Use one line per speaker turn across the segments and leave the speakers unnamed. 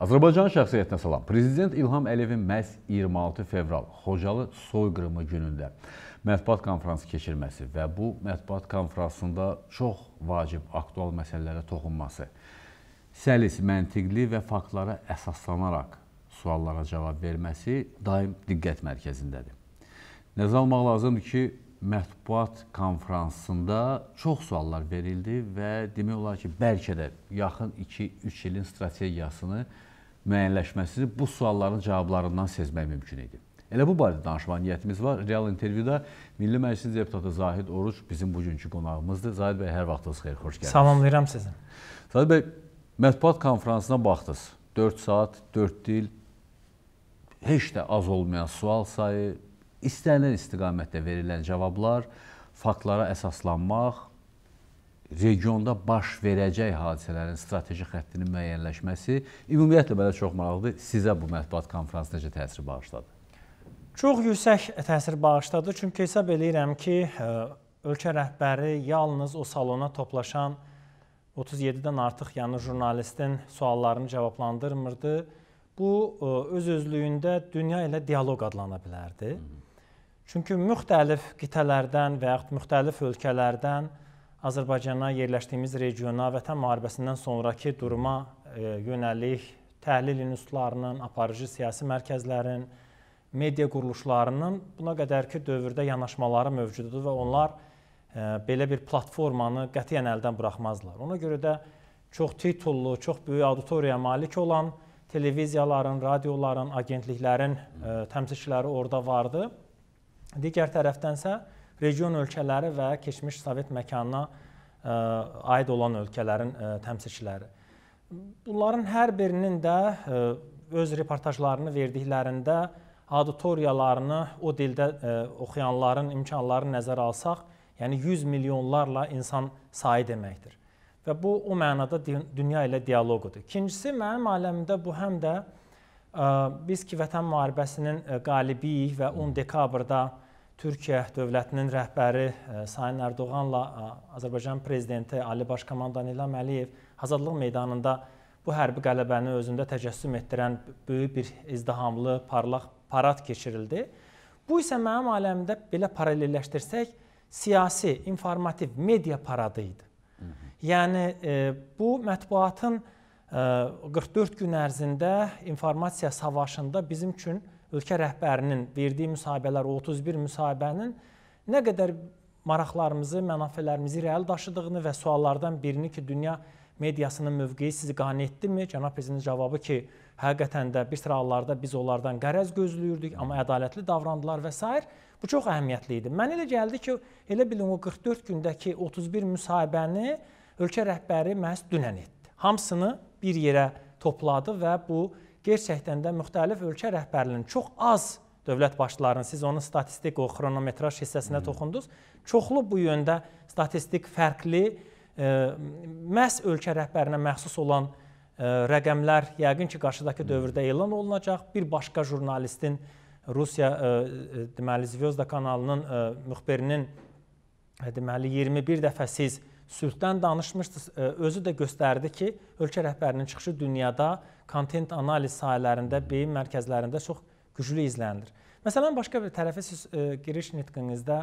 Azərbaycan şəxsiyyətinə salam. Prezident İlham Əliyevin məhz 26 fevral Xocalı soyqırımı günündə mətbuat konfransı keçirməsi və bu mətbuat konfransında çox vacib aktual məsələlərə toxunması, səlis, məntiqli və faktlara əsaslanaraq suallara cavab verməsi daim diqqət mərkəzindədir. Nəzə almaq lazımdır ki, mətbuat konfransında çox suallar verildi və demək olar ki, bəlkə də yaxın 2-3 ilin strategiyasını verildi müəyyənləşməsini bu sualların cavablarından sezmək mümkün idi. Elə bu barədə danışmaq niyyətimiz var. Real intervyuda Milli Məclisin deputatı Zahid Oruc bizim bugünkü qonağımızdır. Zahid bəy, hər vaxtınız xeyir, xoş gəldiniz. Salamlayıram sizi. Zahid bəy, mətbuat konfransına baxdınız. 4 saat, 4 dil, heç də az olmayan sual sayı, istənilən istiqamətdə verilən cavablar, faktlara əsaslanmaq, regionda baş verəcək hadisələrin strateji xəttinin müəyyənləşməsi ümumiyyətlə belə çox maraqlıdır. Sizə bu mətbuat konfransı necə təsir bağışladı? Çox yüksək
təsir bağışladı, çünki hesab eləyirəm ki, e, ölkə rəhbəri yalnız o salona toplaşan 37-dən artıq yəni jurnalistin suallarını cavablandırmırdı. Bu e, öz-özlüyündə dünya ilə dialoq adlana bilərdi. Çünki müxtəlif qitələrdən və yaxud müxtəlif ölkələrdən Azərbaycana yerləşdiyimiz regiona vətən müharibəsindən sonrakı duruma e, yönəlik təhlil institutlarının, aparıcı siyasi mərkəzlərin, media quruluşlarının buna qədərki dövrdə yanaşmaları mövcuddur və onlar e, belə bir platformanı qətiyyən əldən buraxmazlar. Ona görə də çox titullu, çox böyük auditoriyaya malik olan televiziyaların, radioların, agentliklərin e, təmsilçiləri orada vardı. Digər tərəfdənsə region ölkələri və keçmiş Sovet məkanına e, aid olan ölkələrin e, təmsilçiləri. Bunların hər birinin də e, öz reportajlarını verdiklərində auditoriyalarını o dildə oxuyanların imkanlarını nəzərə alsaq, yəni 100 milyonlarla insan sayı deməkdir. Və bu o mənada dünya ilə dialoqudur. İkincisi mənim aləmimdə bu həm də biz ki vətən müharibəsinin qalibiyik və 10 dekabrda Türkiyə dövlətinin rəhbəri e, Sayın Ərdoğanla e, Azərbaycan prezidenti Ali Baş komandan İlham Əliyev Azadlıq meydanında bu hərbi qələbəni özündə təcəssüm etdirən böyük bir izdihamlı, parlaq parad keçirildi. Bu isə mənim aləmimdə belə paralelləşdirsək, siyasi, informativ media paradı idi. Hı -hı. Yəni e, bu mətbuatın 44 gün ərzində informasiya savaşında bizim üçün ölkə rəhbərinin verdiyi müsahibələr, o 31 müsahibənin nə qədər maraqlarımızı, mənafelərimizi irəli daşıdığını və suallardan birini ki, dünya mediasının mövqeyi sizi qane etdimi? Cənab Prezidentin cavabı ki, həqiqətən də bir sıra hallarda biz onlardan qərəz gözləyirdik, amma ədalətli davrandılar və s. Bu çox əhəmiyyətli idi. Mənə elə gəldi ki, elə bilin o 44 gündəki 31 müsahibəni ölkə rəhbəri məhz dünən etdi. Hamsını bir yerə topladı və bu gerçəkdən də müxtəlif ölkə rəhbərlərinin çox az dövlət başçılarının siz onun statistik o xronometraj hissəsinə toxundunuz. Çoxlu bu yöndə statistik fərqli ə, e, məhz ölkə rəhbərinə məxsus olan ə, e, rəqəmlər yəqin ki, qarşıdakı dövrdə elan olunacaq. Bir başqa jurnalistin Rusiya ə, e, deməli Zvezda kanalının ə, müxbirinin ə, deməli 21 dəfə siz sülhdən danışmışdı, özü də göstərdi ki, ölkə rəhbərinin çıxışı dünyada kontent analiz sahələrində, beyin mərkəzlərində çox güclü izlənilir. Məsələn, başqa bir tərəfi siz ə, giriş nitqinizdə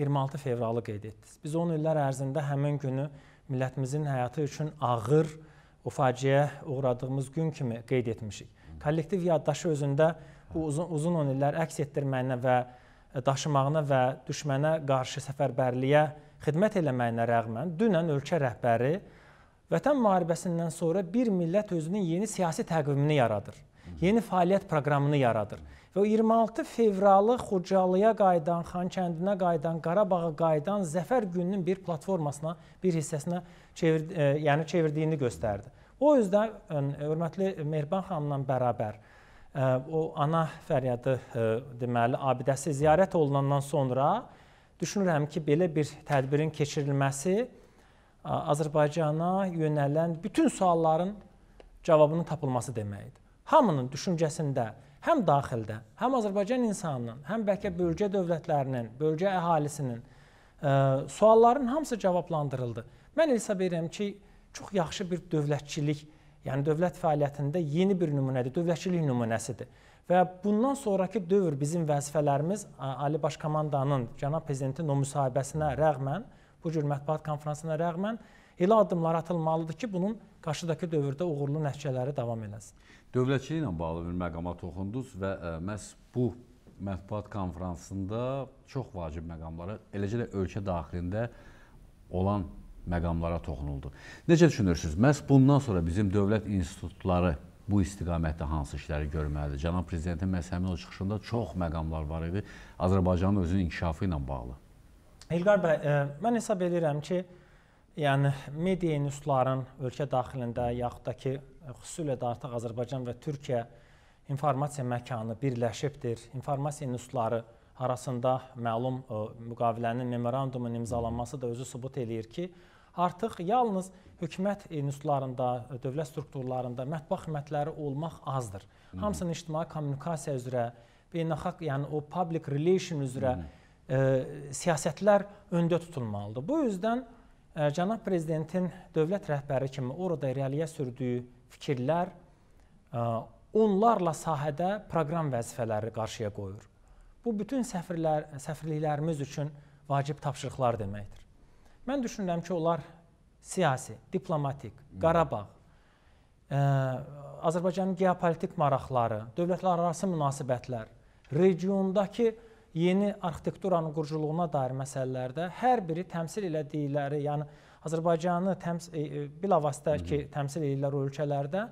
26 fevralı qeyd etdiniz. Biz 10 illər ərzində həmin günü millətimizin həyatı üçün ağır o faciəyə uğradığımız gün kimi qeyd etmişik. Kollektiv yaddaşı özündə bu uzun uzun 10 illər əks etdirməyinə və e, daşımağına və düşmənə qarşı səfərbərliyə xidmət eləməyinə rəğmən dünən ölkə rəhbəri vətən müharibəsindən sonra bir millət özünün yeni siyasi təqvimini yaradır. Yeni fəaliyyət proqramını yaradır. Və 26 fevralı Xocalıya qayıdan, Xankəndinə qayıdan, Qarabağa qayıdan zəfər gününün bir platformasına, bir hissəsinə çevir, e, yəni çevirdiyini göstərdi. O üzdən e, hörmətli Mehriban xanımla bərabər e, o ana fəryadı e, deməli abidəsi ziyarət olunandan sonra Düşünürəm ki, belə bir tədbirin keçirilməsi Azərbaycana yönələn bütün sualların cavabının tapılması deməkdir. Hamının düşüncəsində, həm daxildə, həm Azərbaycan insanının, həm bəlkə bölgə dövlətlərinin, bölgə əhalisinin ə, e, sualların hamısı cavablandırıldı. Mən elə hesab edirəm ki, çox yaxşı bir dövlətçilik, yəni dövlət fəaliyyətində yeni bir nümunədir, dövlətçilik nümunəsidir. Və bundan sonrakı dövr bizim vəzifələrimiz Ali Baş Komandanın cənab prezidentin o müsahibəsinə rəğmən, bu cür mətbuat konfransına rəğmən
elə addımlar atılmalıdır ki, bunun qarşıdakı dövrdə uğurlu nəticələri davam eləsin. Dövlətçiliklə bağlı bir məqama toxundunuz və ə, məhz bu mətbuat konfransında çox vacib məqamlara, eləcə də ölkə daxilində olan məqamlara toxunuldu. Necə düşünürsünüz? Məhz bundan sonra bizim dövlət institutları bu istiqamətdə hansı işləri görməlidir? Cənab Prezidentin məhz həmin o çıxışında çox məqamlar var idi Azərbaycanın özünün inkişafı ilə bağlı.
Elqar bəy, ə, e, mən hesab edirəm ki, yəni media institutların ölkə daxilində yaxud da ki, xüsusilə də artıq Azərbaycan və Türkiyə informasiya məkanı birləşibdir. İnformasiya institutları arasında məlum ə, e, müqavilənin memorandumun imzalanması da özü sübut eləyir ki, artıq yalnız hökumət institutlarında, e, dövlət strukturlarında mətbuat xidmətləri olmaq azdır. Hı. Hamısının ictimai kommunikasiya üzrə, beynəlxalq, yəni o public relation üzrə Hı. ə, e, siyasətlər öndə tutulmalıdır. Bu üzdən ə, e, cənab prezidentin dövlət rəhbəri kimi orada irəliyə sürdüyü fikirlər ə, onlarla sahədə proqram vəzifələri qarşıya qoyur. Bu bütün səfirlər, səfirliklərimiz üçün vacib tapşırıqlar deməkdir. Mən düşünürəm ki, onlar siyasi, diplomatik, Qarabağ, ə, e, Azərbaycanın geopolitik maraqları, dövlətlərarası münasibətlər, regiondakı yeni arxitekturanın quruculuğuna dair məsələlərdə hər biri təmsil elədikləri, yəni Azərbaycanı təms e, e, bilavasitə ki, təmsil edirlər o ölkələrdə,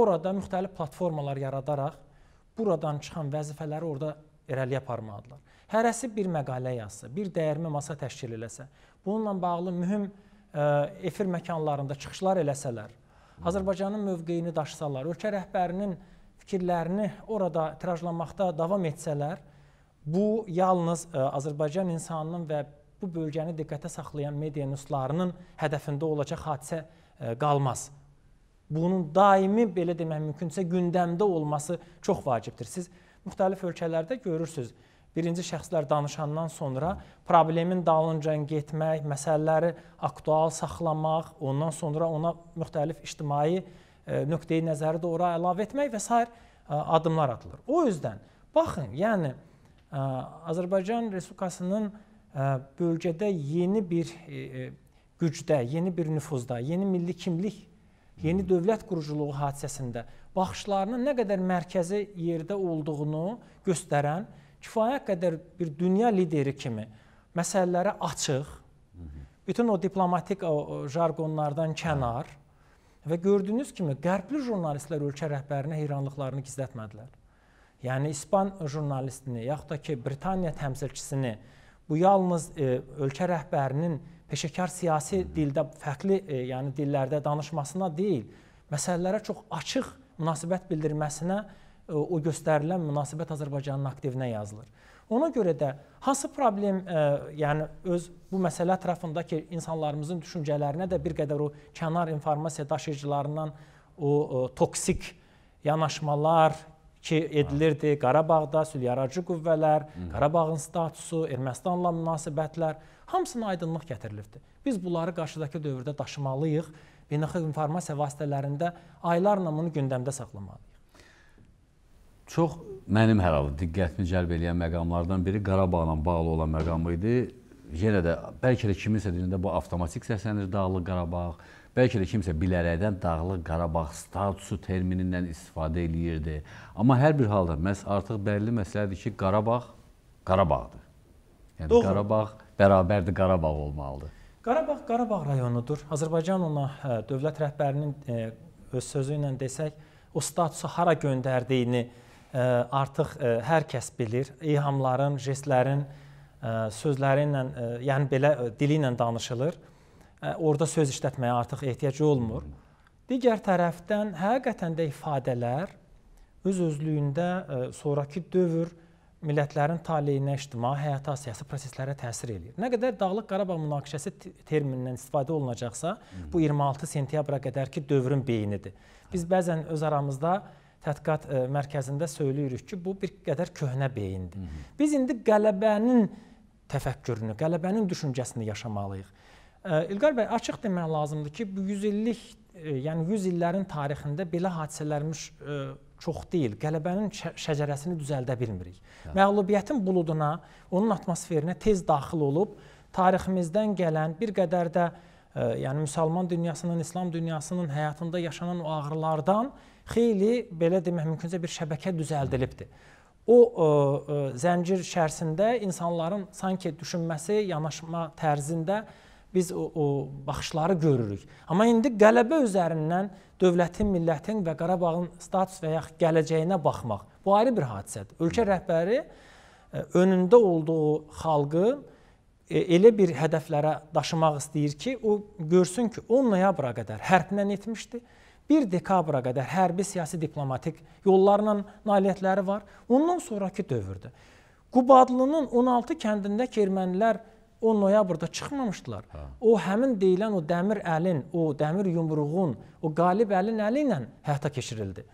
orada müxtəlif platformalar yaradaraq buradan çıxan vəzifələri orada irəliyə aparmalıdırlar. Hərəsi bir məqalə yazsa, bir dəyərmə masa təşkil eləsə, bununla bağlı mühüm efir məkanlarında çıxışlar eləsələr, Azərbaycanın mövqeyini daşısalar, ölkə rəhbərinin fikirlərini orada tirajlanmaqda davam etsələr, bu yalnız ə, Azərbaycan insanının və bu bölgəni diqqətə saxlayan media nüslarının hədəfində olacaq hadisə ə, qalmaz. Bunun daimi belə demək mümkünsə gündəmdə olması çox vacibdir. Siz müxtəlif ölkələrdə görürsüz birinci şəxslər danışandan sonra problemin dalınca getmək, məsələləri aktual saxlamaq, ondan sonra ona müxtəlif ictimai e, nöqteyi nəzəri də ora əlavə etmək və s. E, addımlar atılır. O üzdən baxın, yəni e, Azərbaycan Respublikasının bölgədə yeni bir gücdə, yeni bir nüfuzda, yeni milli kimlik, yeni hmm. dövlət quruculuğu hadisəsində baxışlarının nə qədər mərkəzi yerdə olduğunu göstərən kifayə qədər bir dünya lideri kimi məsələlərə açıq, bütün o diplomatik o jargonlardan kənar və gördüyünüz kimi qərbli jurnalistlər ölkə rəhbərinə heyranlıqlarını gizlətmədilər. Yəni İspan jurnalistini, yaxud da ki, Britaniya təmsilçisini bu yalnız e, ölkə rəhbərinin peşəkar siyasi dildə fərqli, e, yəni dillərdə danışmasına deyil, məsələlərə çox açıq münasibət bildirməsinə o göstərilən münasibət Azərbaycanın aktivinə yazılır. Ona görə də hansı problem, ə, yəni öz bu məsələ ətrafındakı insanlarımızın düşüncələrinə də bir qədər o kənar informasiya daşıyıcılarından o, o toksik yanaşmalar ki edilirdi hə. Qarabağda sülhəraçı qüvvələr, Hı. Qarabağın statusu, Ermənistanla münasibətlər hamısına aydınlıq gətirilibdi. Biz bunları qarşıdakı dövrdə daşımalıyıq. Beynəlxalq informasiya vasitələrində aylarla bunu gündəmdə saxlamalıyıq.
Çox mənim hər halda diqqətimi cəlb eləyən məqamlardan biri Qarabağla bağlı olan məqam idi. Yenə də bəlkə də kiminsə dilində bu avtomatik səslənir Dağlıq Qarabağ. Bəlkə də kimsə bilərəkdən Dağlıq Qarabağ statusu terminindən istifadə eləyirdi. Amma hər bir halda məs artıq bəlli məsələdir ki, Qarabağ Qarabağdır. Yəni Doğru. Qarabağ bərabərdir Qarabağ olmalıdır.
Qarabağ Qarabağ rayonudur. Azərbaycan ona hə, dövlət rəhbərinin e, öz sözü ilə desək, o statusu hara göndərdiyini e, artıq e, hər kəs bilir. İlhamların, jestlərin, e, sözlərinlə, e, yəni belə dili ilə danışılır. Orda söz işlətməyə artıq ehtiyac olmur. Digər tərəfdən həqiqətən də ifadələr öz özlüyündə sonrakı dövr millətlərin taleyinə, ictimai həyata, siyasi proseslərə təsir eləyir. Nə qədər Dağlıq Qarabağ münaqişəsi terminindən istifadə olunacaqsa, bu 26 sentyabra qədərki dövrün beynidir. Biz bəzən öz aramızda tədqiqat ə, e, mərkəzində söyləyirik ki, bu bir qədər köhnə beyindir. Hı -hı. Biz indi qələbənin təfəkkürünü, qələbənin düşüncəsini yaşamalıyıq. Ə, e, İlqar bəy, açıq demək lazımdır ki, bu 100 illik, ə, e, yəni 100 illərin tarixində belə hadisələrmiş çox deyil. Qələbənin şəcərəsini düzəldə bilmirik. Hə. Məğlubiyyətin buluduna, onun atmosferinə tez daxil olub tariximizdən gələn bir qədər də ə, yəni müsəlman dünyasının, İslam dünyasının həyatında yaşanan o ağrılardan xeyli belə demək mümkünsə bir şəbəkə düzəldilibdir. O ə, e, ə, e, zəncir içərisində insanların sanki düşünməsi, yanaşma tərzində biz o, o baxışları görürük. Amma indi qələbə üzərindən dövlətin, millətin və Qarabağın status və ya gələcəyinə baxmaq bu ayrı bir hadisədir. Ölkə rəhbəri ə, e, önündə olduğu xalqın elə bir hədəflərə daşımaq istəyir ki, o görsün ki, 10 noyabra qədər hərb nə etmişdi? 1 dekabra qədər hərbi, siyasi, diplomatik yollarla nailiyyətləri var. Ondan sonrakı dövrdə Qubadlının 16 kəndindəki ermənilər 10 noyabrda çıxmamışdılar. Hə. O həmin deyilən o dəmir əlin, o dəmir yumruğun, o qalib əlin əli ilə həyata keçirildi.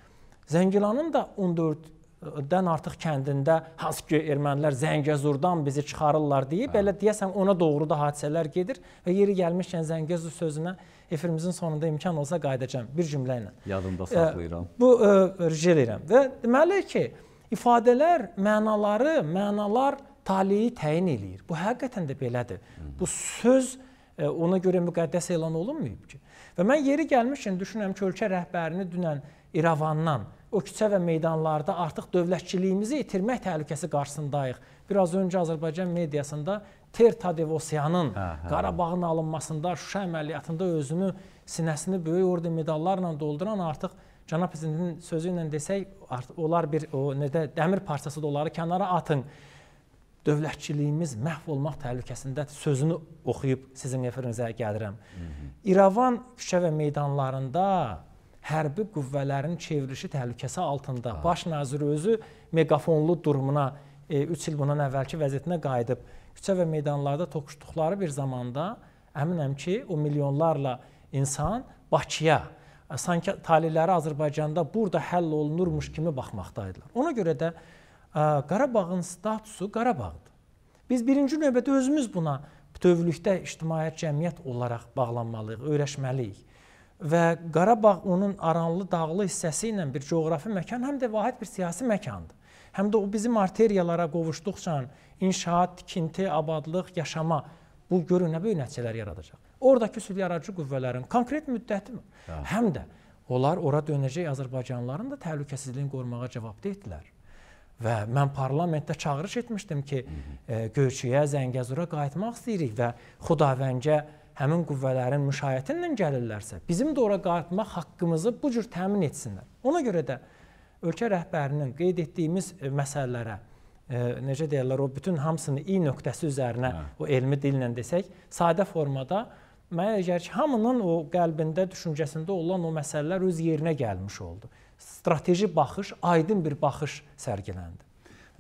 Zəngilanın da 14-dən artıq kəndində hansı ki ermənilər Zəngəzurdan bizi çıxarırlar deyib, hə. belə deyəsən ona doğru da hadisələr gedir və yeri gəlmişkən Zəngəzur sözünə efirimizin sonunda imkan olsa qayıdacam bir cümlə ilə.
Yadımda saxlayıram. E, bu e,
rica edirəm. Və deməli ki, ifadələr mənaları, mənalar taleyi təyin eləyir. Bu həqiqətən də belədir. Hı -hı. Bu söz e, ona görə müqəddəs elan olunmayıb ki. Və mən yeri gəlmişkən düşünürəm ki, ölkə rəhbərini dünən İrəvandan o küçə və meydanlarda artıq dövlətçiliyimizi itirmək təhlükəsi qarşısındayıq. Bir az öncə Azərbaycan mediasında Ter Tadevosyanın hə, hə. Qarabağın alınmasında, Şuşa əməliyyatında özünü, sinəsini böyük orden medallarla dolduran artıq cənab prezidentin sözü ilə desək, onlar bir o nədə dəmir parçası da onları kənara atın. Dövlətçiliyimiz məhv olmaq təhlükəsindədir sözünü oxuyub sizin efirinizə gəlirəm. Hı -hı. İrəvan küçə və meydanlarında hərbi qüvvələrin çevrilişi təhlükəsi altında. Hə. Baş nazir özü meqafonlu durumuna 3 e, il bundan əvvəlki vəziyyətinə qayıdıb küçə və meydanlarda toqquşduqları bir zamanda əminəm ki, o milyonlarla insan Bakıya e, sanki talihləri Azərbaycanda burada həll olunurmuş kimi baxmaqdaydılar. Ona görə də e, Qarabağın statusu Qarabağdır. Biz birinci növbədə özümüz buna bütövlükdə ictimaiyyət cəmiyyət olaraq bağlanmalıyıq, öyrəşməliyik. Və Qarabağ onun Aranlı dağlı hissəsi ilə bir coğrafi məkan, həm də vahid bir siyasi məkandır. Həm də o bizim arteriyalara qovuşduqca inşaat, tikinti, abadlıq, yaşama bu görün nə böyük nəticələr yaradacaq. Oradakı sülh yaradıcı qüvvələrin konkret müddəti hə. həm də onlar ora dönəcək Azərbaycanlıların da təhlükəsizliyini qorumağa cavabdeh idilər. Və mən parlamentdə çağırış etmişdim ki, e, Göyçüyə, Zəngəzura qayıtmaq istəyirik və Xudavəngə həmin qüvvələrin müşayiəti ilə gəlirlərsə, bizim də ora qayıtmaq haqqımızı bu cür təmin etsinlər. Ona görə də ölkə rəhbərinin qeyd etdiyimiz e, məsələlərə e, necə deyirlər, o bütün hamısını i nöqtəsi üzərinə, hə. o elmi dillə desək, sadə formada mənə elə gəlir ki, hamının o qəlbində, düşüncəsində olan o məsələlər öz yerinə gəlmiş oldu. Strateji baxış, aydın bir baxış sərgiləndi.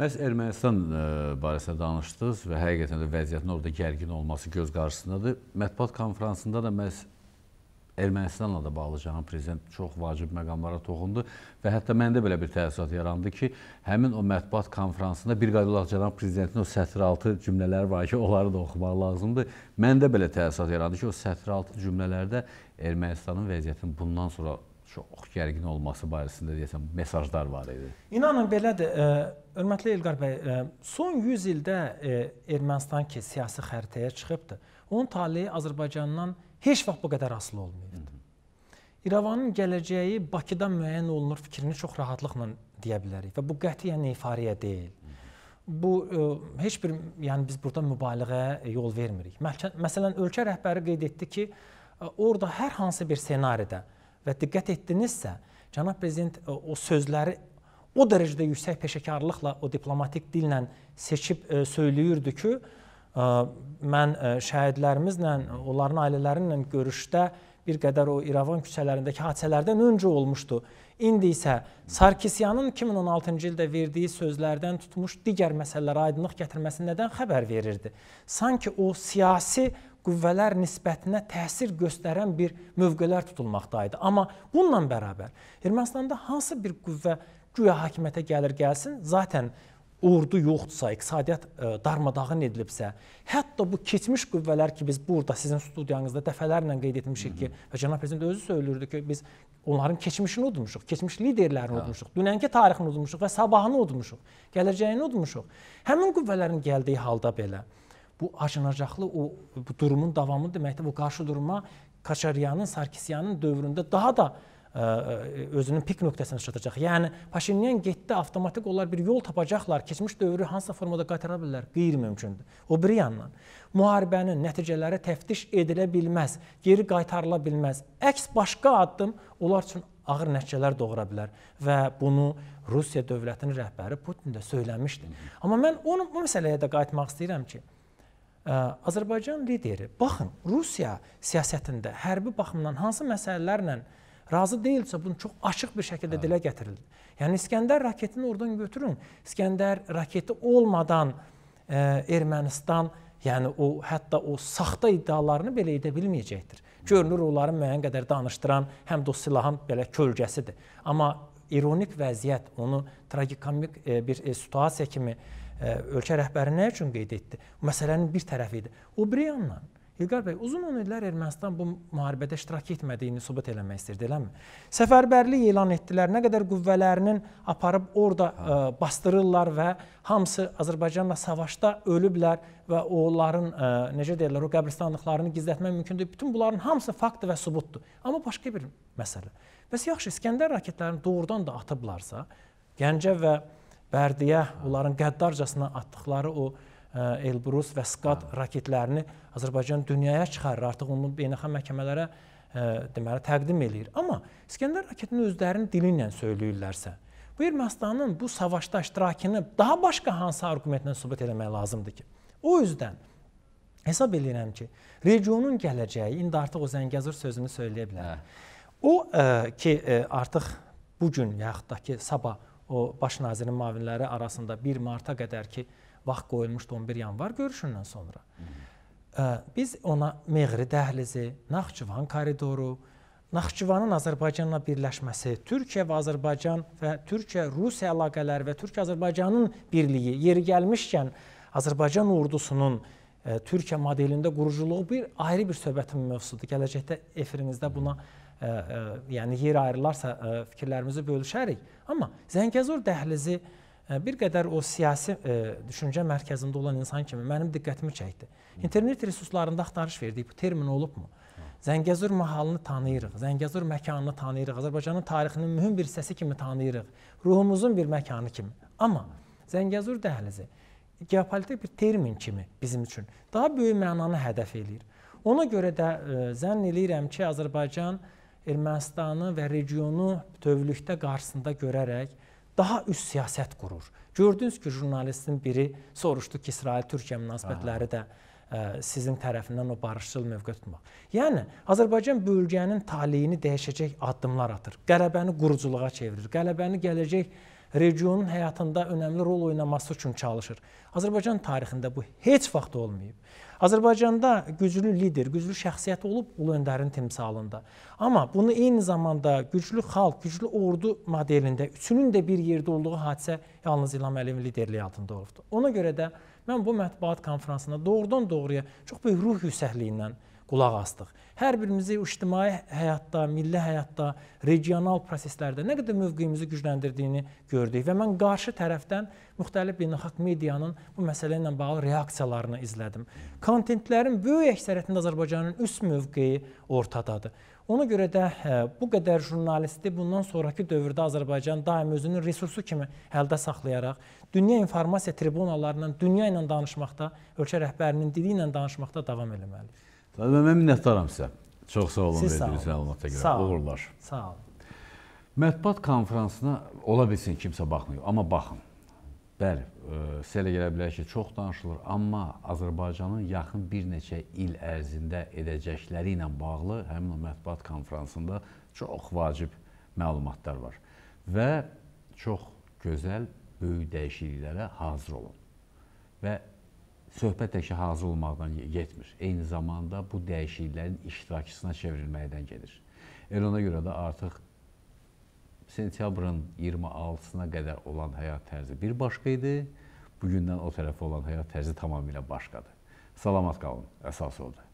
Məhz Ermənistan e, barəsində danışdınız və həqiqətən də vəziyyətin orada gərgin olması göz qarşısındadır. Mətbuat konfransında da məhz Ermənistanla da bağlı cənab prezident çox vacib məqamlara toxundu və hətta məndə belə bir təəssürat yarandı ki, həmin o mətbuat konfransında bir qayda olaraq cənab prezidentin o sətraltı cümlələri var ki, onları da oxumaq lazımdır. Məndə belə təəssürat yarandı ki, o sətraltı cümlələrdə Ermənistanın vəziyyətinin bundan sonra çox gərgin olması barəsində deyəsən mesajlar var idi.
İnanın belədir. E, hörmətli Elqar bəy, e, son 100 ildə e, Ermənistan ki, siyasi xəritəyə çıxıbdı. Onun taleyi Azərbaycandan heç vaxt bu qədər asılı olmayıbdır. İrəvanın gələcəyi Bakıdan müəyyən olunur fikrini çox rahatlıqla deyə bilərik və bu qətiyyən neyfariyə deyil. Bu ə, e, heç bir, yəni biz burada mübaliğə yol vermirik. Məsələn, ölkə rəhbəri qeyd etdi ki, ə, e, orada hər hansı bir ssenaridə və diqqət etdinizsə, cənab prezident ə, e, o sözləri o dərəcədə yüksək peşəkarlıqla, o diplomatik dillə seçib ə, söyləyirdi ki, ə, Mən şəhidlərimizlə, onların ailələri ilə görüşdə bir qədər o İrəvan küçələrindəki hadisələrdən öncə olmuşdu. İndi isə Sarkisyanın 2016-cı ildə verdiyi sözlərdən tutmuş digər məsələlərə aydınlıq gətirməsi nədən xəbər verirdi? Sanki o siyasi qüvvələr nisbətinə təsir göstərən bir mövqelər tutulmaqdaydı. Amma bununla bərabər Ermənistanda hansı bir qüvvə güya hakimiyyətə gəlir gəlsin, zaten ordu yoxdursa, iqtisadiyyat ə, e, darmadağın edilibsə, hətta bu keçmiş qüvvələr ki, biz burada sizin studiyanızda dəfələrlə qeyd etmişik ki, və cənab prezident özü söylürdü ki, biz onların keçmişini udmuşuq, keçmiş liderlərini ha. udmuşuq, dünənki tarixini udmuşuq və sabahını udmuşuq, gələcəyini udmuşuq. Həmin qüvvələrin gəldiyi halda belə bu acınacaqlı o bu durumun davamı deməkdir. Bu qarşı duruma Kaçaryanın, Sarkisyanın dövründə daha da özünün pik nöqtəsinə çatacaq. Yəni Paşinyan getdi, avtomatik onlar bir yol tapacaqlar. Keçmiş dövrü hansısa formada qaytara bilərlər? Qeyri-mümkündür. O bir yandan müharibənin nəticələri təftiş edilə bilməz, geri qaytarıla bilməz. Əks başqa addım onlar üçün ağır nəticələr doğura bilər və bunu Rusiya dövlətinin rəhbəri Putin də söyləmişdi. Amma mən onun bu məsələyə də qayıtmaq istəyirəm ki, Azərbaycan lideri, baxın, Rusiya siyasətində hərbi baxımdan hansı məsələlərlə razı deyilsə, bunu çox açıq bir şəkildə hə. dilə gətirildi. Yəni İskəndər raketini oradan götürün. İskəndər raketi olmadan ə, e, Ermənistan, yəni o hətta o saxta iddialarını belə edə bilməyəcəkdir. Görünür onların müəyyən qədər danışdıran həm də o silahın belə kölgəsidir. Amma ironik vəziyyət onu tragikomik ə, e, bir ə, e, situasiya kimi ə, ölkə rəhbəri nə üçün qeyd etdi? Məsələnin bir tərəfi idi. O biri yandan Vüqar bəy, uzun müddətlər Ermənistan bu müharibədə iştirak etmədiyini sübut eləmək istirdi, eləmi? Səfərbərlik elan etdilər. Nə qədər qüvvələrinin aparıb orada ə, e, bastırırlar və hamısı Azərbaycanla savaşda ölüblər və onların ə, e, necə deyirlər, o qəbristanlıqlarını gizlətmək mümkündür. Bütün bunların hamısı faktdır və sübutdur. Amma başqa bir məsələ. Bəs yaxşı, İskəndər raketlərini doğrudan da atıblarsa, Gəncə və Bərdiyə onların qəddarcasına atdıqları o Elbrus və Skad hə. raketlərini Azərbaycan dünyaya çıxarır. Artıq onu beynəlxalq məhkəmələrə ə, deməli təqdim eləyir. Amma İskəndər raketini özlərinin dili ilə söyləyirlərsə, bu Ermənistanın bu savaşda iştirakını daha başqa hansı arqumentlə sübut etmək lazımdır ki? O üzdən hesab edirəm ki, regionun gələcəyi indi artıq o Zəngəzur sözünü söyləyə bilər. Hə. O ə, ki ə, artıq bu gün yaxud da ki sabah o baş nazirin müavinləri arasında 1 marta qədər ki vaxt qoyulmuşdu 11 yanvar görüşündən sonra. Ə, biz ona Meğri dəhlizi, Naxçıvan koridoru, Naxçıvanın Azərbaycanla birləşməsi, Türkiyə və Azərbaycan və Türkiyə-Rusiya əlaqələri və Türkiyə-Azərbaycanın birliyi yeri gəlmişkən Azərbaycan ordusunun ə, Türkiyə modelində quruculuğu bir ayrı bir söhbətin mövzusudur. Gələcəkdə efirinizdə buna ə, ə, yəni yer ayrılarsa ə, fikirlərimizi bölüşərik. Amma Zəngəzur dəhlizi ə, bir qədər o siyasi ə, düşüncə mərkəzində olan insan kimi mənim diqqətimi çəkdi. İnternet resurslarında axtarış verdik. Bu termin olubmu? Zəngəzur mahalını tanıyırıq, Zəngəzur məkanını tanıyırıq, Azərbaycanın tarixinin mühüm bir hissəsi kimi tanıyırıq, ruhumuzun bir məkanı kimi. Amma Zəngəzur dəhlizi geopolitik bir termin kimi bizim üçün daha böyük mənanı hədəf eləyir. Ona görə də ə, zənn eləyirəm ki, Azərbaycan Ermənistanı və regionu bütövlükdə qarşısında görərək daha üst siyasət qurur. Gördünüz ki, jurnalistin biri soruşdu ki, İsrail-Türkiyə münasibətləri Aha. də ə, e, sizin tərəfindən o barışçıl mövqe tutmaq. Yəni Azərbaycan bölgənin taleyini dəyişəcək addımlar atır. Qələbəni quruculuğa çevirir. Qələbəni gələcək regionun həyatında önəmli rol oynaması üçün çalışır. Azərbaycan tarixində bu heç vaxt olmayıb. Azərbaycanda güclü lider, güclü şəxsiyyət olub ulu öndərin timsalında. Amma bunu eyni zamanda güclü xalq, güclü ordu modelində üçünün də bir yerdə olduğu hadisə yalnız İlham Əliyevin liderliyi altında olubdu. Ona görə də mən bu mətbuat konfransında doğrudan-doğruya çox böyük ruh yüksəkliyindən qulaq astıq. Hər birimizi ictimai həyatda, milli həyatda, regional proseslərdə nə qədər mövqeyimizi gücləndirdiyini gördük və mən qarşı tərəfdən müxtəlif beynəlxalq medianın bu məsələ ilə bağlı reaksiyalarını izlədim. Kontentlərin böyük əksəriyyətində Azərbaycanın üst mövqeyi ortadadır. Ona görə də hə, bu qədər jurnalisti bundan sonrakı dövrdə Azərbaycan daim özünün resursu kimi əldə saxlayaraq dünya informasiya tribunalarından dünya ilə danışmaqda, ölkə rəhbərinin dili ilə danışmaqda davam etməlidir.
Sadəcə mən minnətdaram sizə. Çox sağ olun verdiyiniz məlumata görə. Sağ olun. Uğurlar. Sağ olun. Mətbuat konfransına ola bilsin kimsə baxmıyor, amma baxın. Bəli, e, sizə elə gələ bilər ki, çox danışılır, amma Azərbaycanın yaxın bir neçə il ərzində edəcəkləri ilə bağlı həmin o mətbuat konfransında çox vacib məlumatlar var və çox gözəl böyük dəyişikliklərə hazır olun. Və söhbət təkcə hazır olmaqdan getmir. Eyni zamanda bu dəyişikliklərin iştirakçısına çevrilməkdən gedir. Elə ona görə də artıq sentyabrın 26-sına qədər olan həyat tərzi bir başqa idi. Bugündən o tərəfə olan həyat tərzi tamamilə başqadır. Salamat qalın, əsas odur.